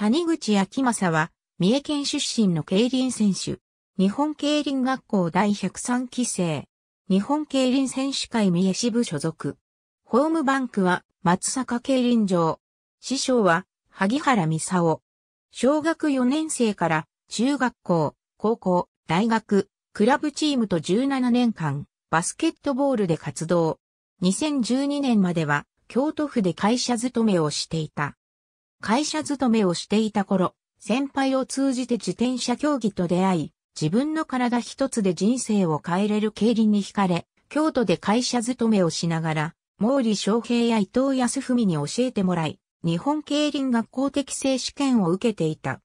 谷口明正は、三重県出身の競輪選手。日本競輪学校第103期生。日本競輪選手会三重支部所属。ホームバンクは松坂競輪場。師匠は萩原美夫。小学4年生から中学校、高校、大学、クラブチームと17年間、バスケットボールで活動。2012年までは京都府で会社勤めをしていた。会社勤めをしていた頃、先輩を通じて自転車競技と出会い、自分の体一つで人生を変えれる競輪に惹かれ、京都で会社勤めをしながら、毛利昌平や伊藤康文に教えてもらい、日本競輪学校適正試験を受けていた。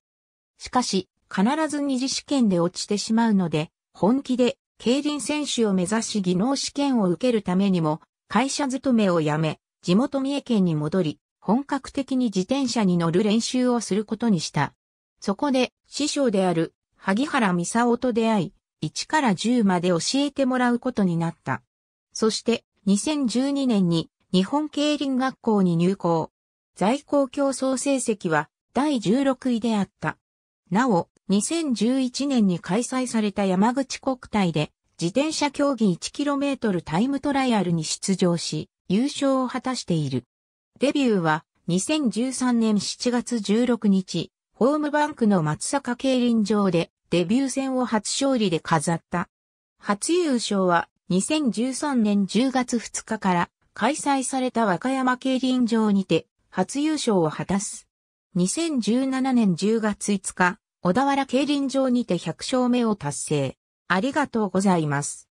しかし、必ず二次試験で落ちてしまうので、本気で競輪選手を目指し技能試験を受けるためにも、会社勤めを辞め、地元三重県に戻り、本格的に自転車に乗る練習をすることにした。そこで、師匠である、萩原美沙と出会い、1から10まで教えてもらうことになった。そして、2012年に、日本競輪学校に入校。在校競争成績は、第16位であった。なお、2011年に開催された山口国体で、自転車競技 1km タイムトライアルに出場し、優勝を果たしている。デビューは2013年7月16日、ホームバンクの松坂競輪場でデビュー戦を初勝利で飾った。初優勝は2013年10月2日から開催された和歌山競輪場にて初優勝を果たす。2017年10月5日、小田原競輪場にて100勝目を達成。ありがとうございます。